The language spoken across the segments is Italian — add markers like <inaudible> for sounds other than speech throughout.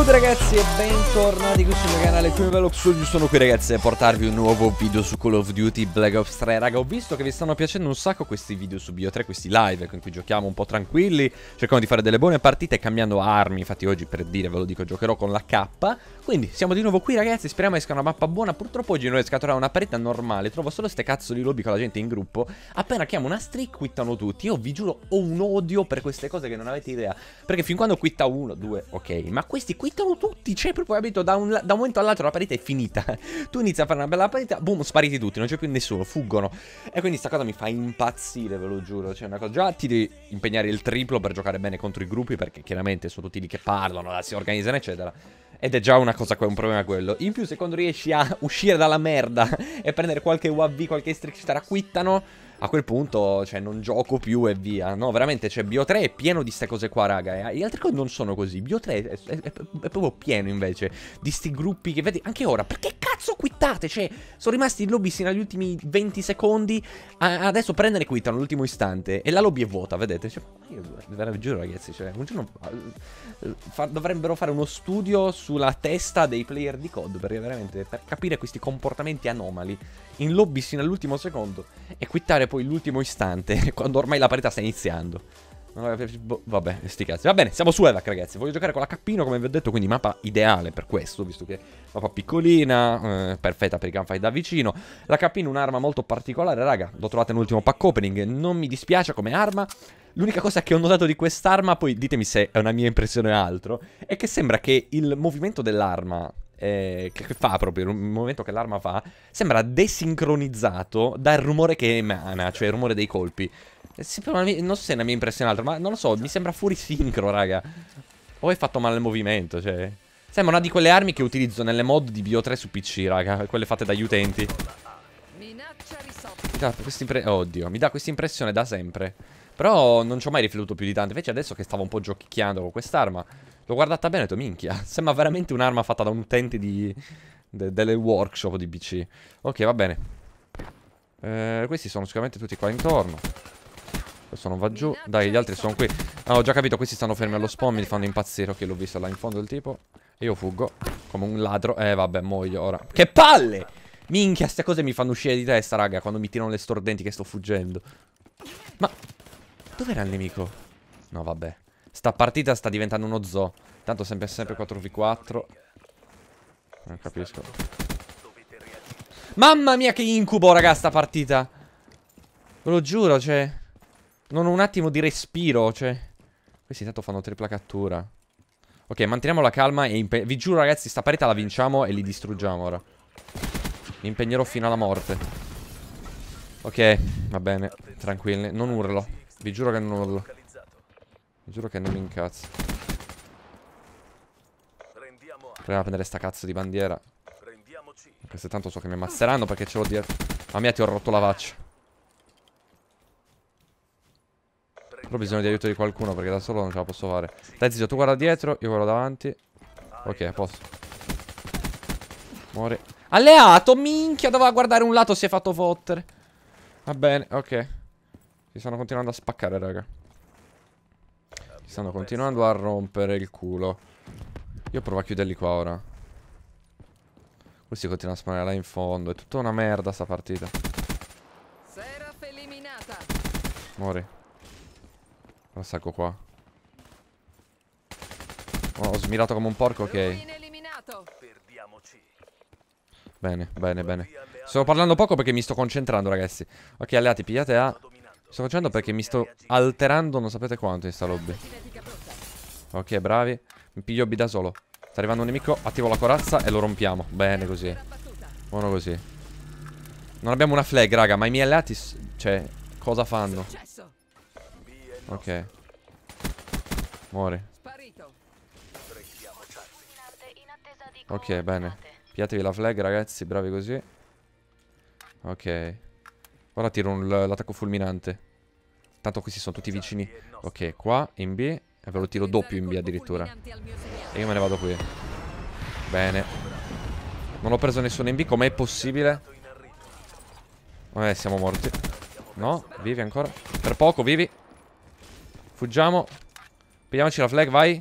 Ciao ragazzi e bentornati qui sul mio canale Come Bello Psugio Sono qui ragazzi a portarvi un nuovo video su Call of Duty Black Ops 3 Raga ho visto che vi stanno piacendo un sacco questi video su Bio3 Questi live in cui giochiamo un po' tranquilli Cercando di fare delle buone partite cambiando armi Infatti oggi per dire ve lo dico giocherò con la K Quindi siamo di nuovo qui ragazzi Speriamo esca una mappa buona Purtroppo oggi non riesco una partita normale Trovo solo ste cazzo di lobby con la gente in gruppo Appena chiamo una streak quittano tutti Io vi giuro ho un odio per queste cose che non avete idea Perché fin quando quitta uno, due, ok Ma questi qui quittano tutti. Cioè, proprio capito, da un, da un momento all'altro la partita è finita. <laughs> Tu inizi a fare una bella partita, boom, spariti tutti, non c'è più nessuno, fuggono. E quindi sta cosa mi fa impazzire, ve lo giuro. Cioè, una cosa. Già ti devi impegnare il triplo per giocare bene contro i gruppi, perché chiaramente sono tutti lì che parlano, si organizzano, eccetera. Ed è già una cosa, un problema quello. In più, se quando riesci a uscire dalla merda <laughs> e prendere qualche UAV, qualche streak, ci quittano a quel punto, cioè, non gioco più e via. No, veramente, cioè, Bio 3 è pieno di queste cose qua, raga. E eh. le altre cose non sono così. Bio 3 è, è, è, è proprio pieno, invece, di sti gruppi che vedi anche ora. Perché cazzo quittate? Cioè, sono rimasti in lobby sino agli ultimi 20 secondi. A, adesso prendere quittano l'ultimo istante. E la lobby è vuota, vedete? Cioè, io ve giuro, ragazzi. Cioè, un giorno eh, fa, dovrebbero fare uno studio sulla testa dei player di COD. Perché veramente, per capire questi comportamenti anomali in lobby sino all'ultimo secondo e quittare poi l'ultimo istante, <laughs> quando ormai la parità sta iniziando. Boh, vabbè, sti cazzi. Va bene, siamo su Evac, ragazzi. Voglio giocare con la Cappino, come vi ho detto, quindi mappa ideale per questo, visto che è mappa piccolina, eh, perfetta per i gunfight da vicino. La Cappino è un'arma molto particolare, raga. L'ho trovata nell'ultimo pack opening, non mi dispiace come arma. L'unica cosa che ho notato di quest'arma, poi ditemi se è una mia impressione o altro, è che sembra che il movimento dell'arma eh, che fa proprio il momento che l'arma fa, sembra desincronizzato dal rumore che emana, cioè il rumore dei colpi. Eh, non so se è una mia impressione altra, ma non lo so, mi sembra fuori sincro, raga. O hai fatto male il movimento, cioè... Sembra una di quelle armi che utilizzo nelle mod di Bio 3 su PC, raga. Quelle fatte dagli utenti. Mi dà questa Oddio, mi dà questa impressione da sempre. Però non ci ho mai riflettuto più di tanto. Invece adesso che stavo un po' giochicchiando con quest'arma... L'ho guardata bene e ho detto, minchia, <laughs> sembra veramente un'arma fatta da un utente di... De, delle workshop di PC. Ok, va bene. Eh, questi sono sicuramente tutti qua intorno. Questo non va giù. Dai, gli altri sono qui. Ah, ho già capito, questi stanno fermi allo spawn, mi fanno impazzire. Ok, l'ho visto là in fondo il tipo. E io fuggo. Come un ladro. Eh, vabbè, muoio ora. Che palle! Minchia, queste cose mi fanno uscire di testa, raga, quando mi tirano le stordenti che sto fuggendo. Ma... Dov'era il nemico? No, vabbè. Sta partita sta diventando uno zoo. Tanto sempre sempre 4v4. Non capisco. Mamma mia che incubo, raga, sta partita. Ve lo giuro, cioè. Non ho un attimo di respiro, cioè. Questi intanto fanno tripla cattura. Ok, manteniamo la calma e vi giuro ragazzi, sta parità la vinciamo e li distruggiamo ora. Mi impegnerò fino alla morte. Ok, va bene, tranquilli. Non urlo. Vi giuro che non urlo. Giuro che non mi incazzo. Proviamo a prendere sta cazzo di bandiera. Anche se tanto so che mi ammazzeranno perché ce l'ho dietro. Mamma mia ti ho rotto la faccia. Però ho bisogno di aiuto di qualcuno perché da solo non ce la posso fare. Dai zio, tu guarda dietro, io guardo davanti. Ok, a posto. Muore. Alleato, minchia, doveva guardare un lato, si è fatto fottere. Va bene, ok. Si stanno continuando a spaccare, raga. Ci stanno continuando a rompere il culo. Io provo a chiuderli qua ora. Questi continuano a sparare là in fondo. È tutta una merda sta partita. Muori. Lo sacco qua. Oh, ho smilato come un porco, ok. Bene, bene, bene. Sto parlando poco perché mi sto concentrando, ragazzi. Ok, alleati, pigliate A. Sto facendo perché mi sto alterando non sapete quanto in sta lobby. Ok, bravi. Mi piglio B da solo. Sta arrivando un nemico, attivo la corazza e lo rompiamo. Bene così. Buono così. Non abbiamo una flag, raga, ma i miei alleati... Cioè, cosa fanno? Ok. Muori. Ok, bene. Piatevi la flag, ragazzi, bravi così. Ok. Ora tiro l'attacco fulminante. Tanto questi sono tutti vicini. Ok, qua in B. E ve lo tiro doppio in B addirittura. E io me ne vado qui. Bene. Non ho preso nessuno in B. Com'è possibile? Vabbè, siamo morti. No, vivi ancora. Per poco, vivi. Fuggiamo. Pigliamoci la flag, vai.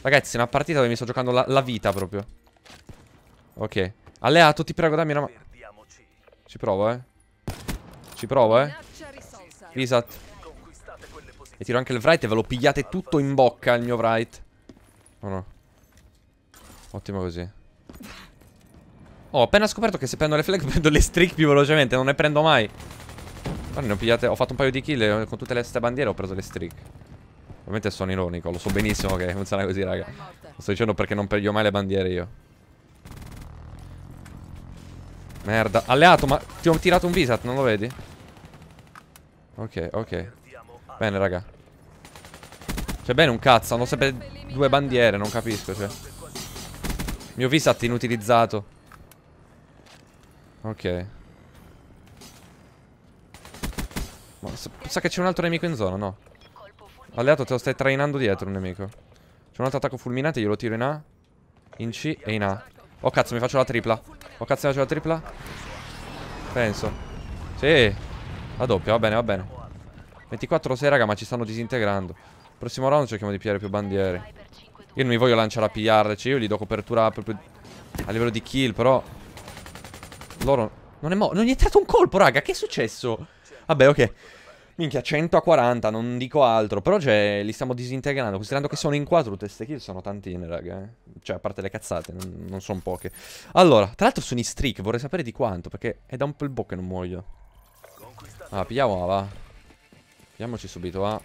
Ragazzi, è una partita dove mi sto giocando la, la vita proprio. Ok. Alleato, ti prego, dammi una mano. Ci provo, eh. Ci provo, eh. Risat. E tiro anche il Wright e ve lo pigliate tutto in bocca il mio Wright. Oh no. Ottimo così. Oh, ho appena scoperto che se prendo le flag <laughs> prendo le streak più velocemente, non ne prendo mai. Guarda, ho, pigliate, ho fatto un paio di kill con tutte le ste bandiere ho preso le streak. Ovviamente sono ironico, lo so benissimo che <laughs> funziona così, raga. Lo sto dicendo perché non prendo mai le bandiere io. Merda, alleato, ma ti ho tirato un visat, non lo vedi? Ok, ok. Bene, raga. Cioè, bene un cazzo, hanno sempre due bandiere, non capisco, cioè. Mio visat inutilizzato. Ok. Ma sa, sa che c'è un altro nemico in zona, no? Alleato, te lo stai trainando dietro un nemico. C'è un altro attacco fulminante, io lo tiro in A, in C e in A. Oh cazzo, mi faccio la tripla. Oh cazzo, mi faccio la tripla. Penso. Sì. La doppia, va bene, va bene 24 6 raga, ma ci stanno disintegrando Prossimo round cerchiamo di pigliare più bandiere Io non mi voglio lanciare a pigliarle Cioè io gli do copertura proprio a livello di kill, però Loro... Non è, morto non è entrato un colpo, raga, che è successo? Vabbè, ok Minchia, 100 a 40, non dico altro. Però, cioè, li stiamo disintegrando. Considerando che sono in 4, tutte queste kill sono tantine, raga. Eh? Cioè, a parte le cazzate, non, non sono poche. Allora, tra l'altro sono i streak, vorrei sapere di quanto, perché è da un po' il bo che non muoio. Ah, pigliamo A, va. Pigliamoci subito A.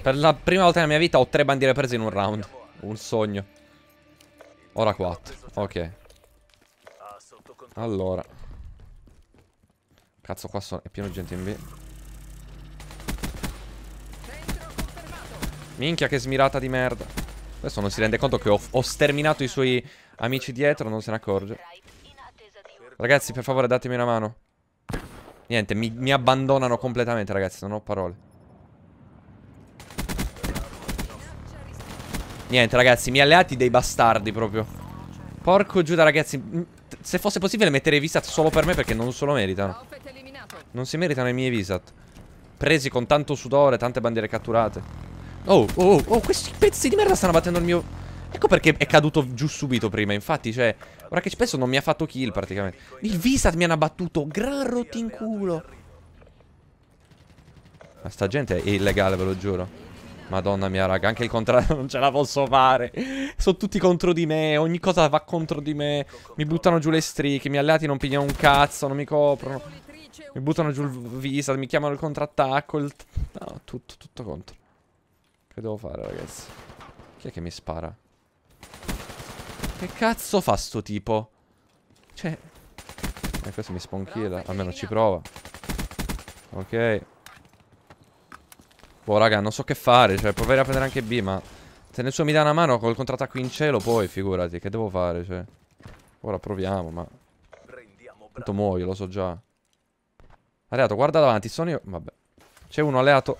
Per la prima volta nella mia vita ho tre bandiere prese in un round. Un sogno. Ora quattro. Ok. Allora. Cazzo, qua sono... è pieno di gente in B. Minchia che smirata di merda. Adesso non si rende conto che ho, ho sterminato i suoi amici dietro, non se ne accorge. Ragazzi, per favore, datemi una mano. Niente, mi, mi abbandonano completamente, ragazzi. Non ho parole. Niente, ragazzi, Mi alleati dei bastardi proprio. Porco Giuda, ragazzi. Se fosse possibile mettere i Visat solo per me perché non se lo meritano. Non si meritano i miei Visat. Presi con tanto sudore, tante bandiere catturate. Oh, oh, oh, questi pezzi di merda stanno battendo il mio... Ecco perché è caduto giù subito prima, infatti, cioè... Ora che ci penso non mi ha fatto kill praticamente. Il Visat mi hanno abbattuto, gran in culo. Ma sta gente è illegale, ve lo giuro. Madonna mia, raga, anche il contrario <laughs> non ce la posso fare. Sono tutti contro di me, ogni cosa va contro di me. Mi buttano giù le streak, i miei alleati non pigliano un cazzo, non mi coprono. Mi buttano giù il Visat, mi chiamano il contrattacco, il... No, tutto, tutto contro. Che devo fare, ragazzi? Chi è che mi spara? Che cazzo fa sto tipo? Cioè... E eh, questo mi sponchila. Almeno ci prova. Ok. Boh, raga, non so che fare. Cioè, provare a prendere anche B, ma... Se nessuno mi dà una mano col contrattacco in cielo, poi, figurati. Che devo fare, cioè? Ora proviamo, ma... Tanto muoio, lo so già. Alleato, guarda davanti, sono io... Vabbè. C'è uno alleato.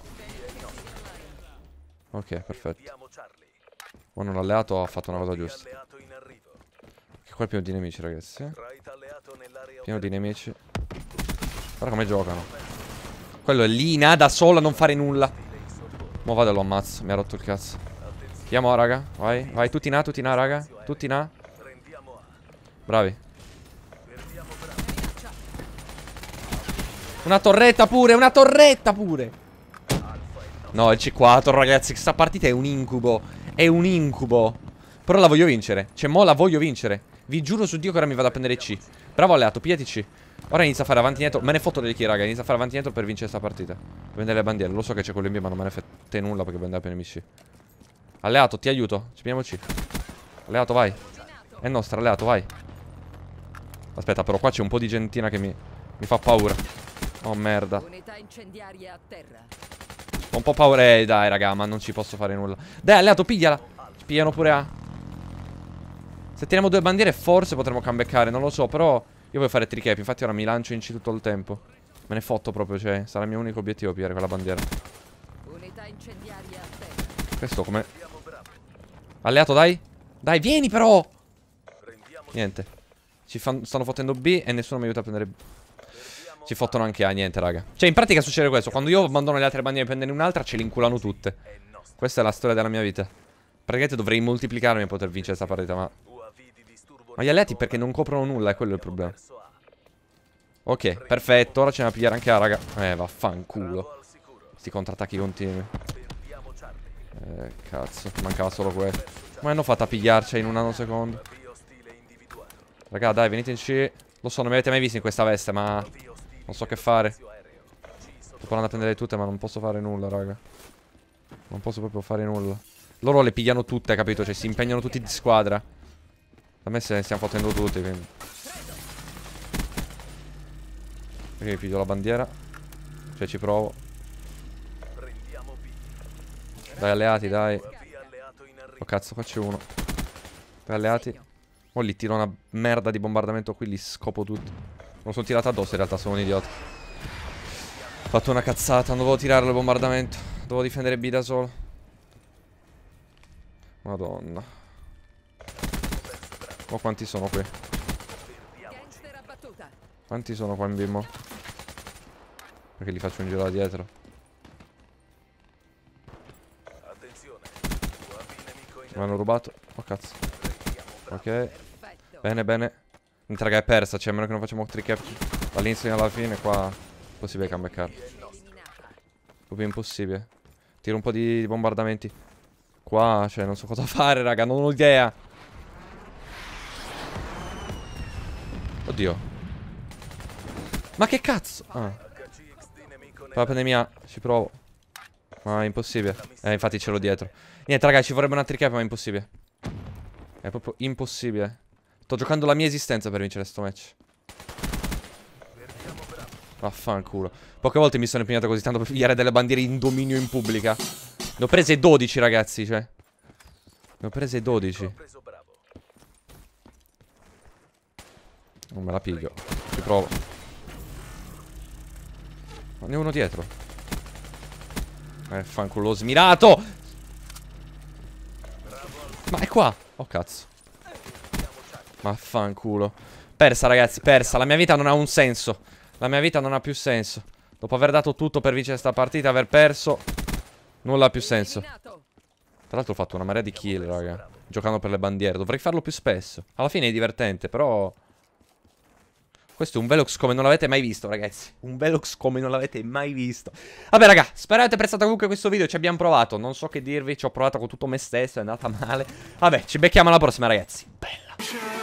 Ok, perfetto. Buono, l'alleato ha fatto una cosa giusta. Che qua è pieno di nemici, ragazzi. Pieno di nemici. Guarda come giocano. Quello è lì in A da solo a non fare nulla. Mo vado e lo ammazzo. Mi ha rotto il cazzo. Andiamo, raga. Vai, vai. Tutti in A, tutti in A, raga. Tutti in A. Bravi. Una torretta pure, una torretta pure. No, il C4, ragazzi. Questa partita è un incubo. È un incubo. Però la voglio vincere. Cioè, mo la voglio vincere. Vi giuro su Dio che ora mi vado a prendere C. Bravo alleato, pigliati C. Ora inizia a fare avanti e indietro. Me ne fotto delle chi, raga. Inizia a fare avanti e indietro per vincere questa partita. Prendere le bandiere. Lo so che c'è quello in B, ma non me ne fette nulla perché voglio andare appena C. Alleato, ti aiuto. Ci prendiamo C. Alleato, vai. È nostra, alleato, vai. Aspetta, però qua c'è un po' di gentina che mi, mi fa paura. Oh, merda. Ho un po' paura. Eh, dai, raga, ma non ci posso fare nulla. Dai, alleato, pigliala. Pigliano pure A. Se tiriamo due bandiere forse potremmo cambeccare, non lo so, però io voglio fare tricap, infatti ora mi lancio in C tutto il tempo. Me ne fotto proprio, cioè, sarà il mio unico obiettivo pigliare quella bandiera. Questo come... Alleato, dai! Dai, vieni però! Niente. Ci stanno fottendo B e nessuno mi aiuta a prendere B. Ci fottono anche A, niente, raga. Cioè, in pratica succede questo. Quando io abbandono le altre bandiere e prendere un'altra, ce le inculano tutte. Questa è la storia della mia vita. Praticamente dovrei moltiplicarmi per poter vincere questa partita, ma ma gli alleati perché non coprono nulla, è quello il problema. Ok, perfetto, ora ce ne pigliare anche la raga. Eh, vaffanculo. Sti contrattacchi continui. Eh, cazzo, mancava solo questo. Come hanno fatto a pigliarci in un anno secondo? Raga, dai, venite in C. Lo so, non mi avete mai visto in questa veste, ma... Non so che fare. Sto provando a prendere tutte, ma non posso fare nulla, raga. Non posso proprio fare nulla. Loro le pigliano tutte, capito? Cioè, si impegnano tutti di squadra. A me se ne stiamo facendo tutti, quindi. Ok, piglio la bandiera. Cioè ci provo. Dai alleati, dai. Oh cazzo, qua c'è uno. Dai alleati. Oh, li tiro una merda di bombardamento qui, li scopo tutti. Non sono tirato addosso in realtà, sono un idiota. Ho fatto una cazzata, non dovevo tirare il bombardamento. Dovevo difendere B da solo. Madonna. Ma oh, quanti sono qui? Quanti sono qua in bimbo? Perché li faccio un giro da dietro. Mi hanno rubato. Oh cazzo. Ok. Bene, bene. Niente raga è persa, cioè a meno che non facciamo trick capture dall'inizio alla fine qua. Possibile comebackare. Proprio impossibile. Tiro un po' di bombardamenti. Qua, cioè, non so cosa <laughs> fare, raga, non ho idea. Oddio. Ma che cazzo? Ah. Poi pandemia, ci provo. Ma è impossibile. Eh, infatti ce l'ho dietro. Niente, raga, ci vorrebbe un altro cap, ma è impossibile. È proprio impossibile. Sto giocando la mia esistenza per vincere sto match. Vaffanculo. Poche volte mi sono impegnato così tanto per pigliare delle bandiere in dominio in pubblica. Ne ho prese 12, ragazzi, cioè. Ne ho prese 12. Non me la piglio. Ci provo. Ma ne uno dietro. Eh, fanculo smirato! Ma è qua! Oh, cazzo. Maffanculo. Persa, ragazzi, persa. La mia vita non ha un senso. La mia vita non ha più senso. Dopo aver dato tutto per vincere questa partita, aver perso, nulla ha più senso. Tra l'altro ho fatto una marea di kill, raga. Giocando per le bandiere. Dovrei farlo più spesso. Alla fine è divertente, però... Questo è un Velox come non l'avete mai visto, ragazzi. Un Velox come non l'avete mai visto. Vabbè, raga, spero avete apprezzato comunque questo video. Ci abbiamo provato. Non so che dirvi, ci ho provato con tutto me stesso. È andata male. Vabbè, ci becchiamo alla prossima, ragazzi. Bella.